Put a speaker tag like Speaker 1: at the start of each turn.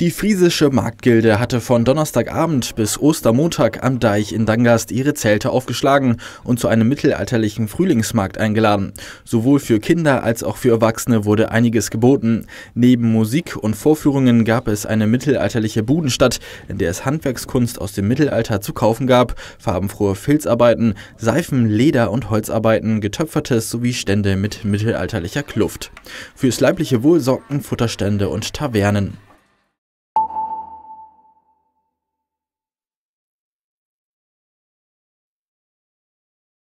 Speaker 1: Die friesische Marktgilde hatte von Donnerstagabend bis Ostermontag am Deich in Dangast ihre Zelte aufgeschlagen und zu einem mittelalterlichen Frühlingsmarkt eingeladen. Sowohl für Kinder als auch für Erwachsene wurde einiges geboten. Neben Musik und Vorführungen gab es eine mittelalterliche Budenstadt, in der es Handwerkskunst aus dem Mittelalter zu kaufen gab, farbenfrohe Filzarbeiten, Seifen, Leder- und Holzarbeiten, getöpfertes sowie Stände mit mittelalterlicher Kluft. Fürs leibliche Wohl sorgten Futterstände und Tavernen.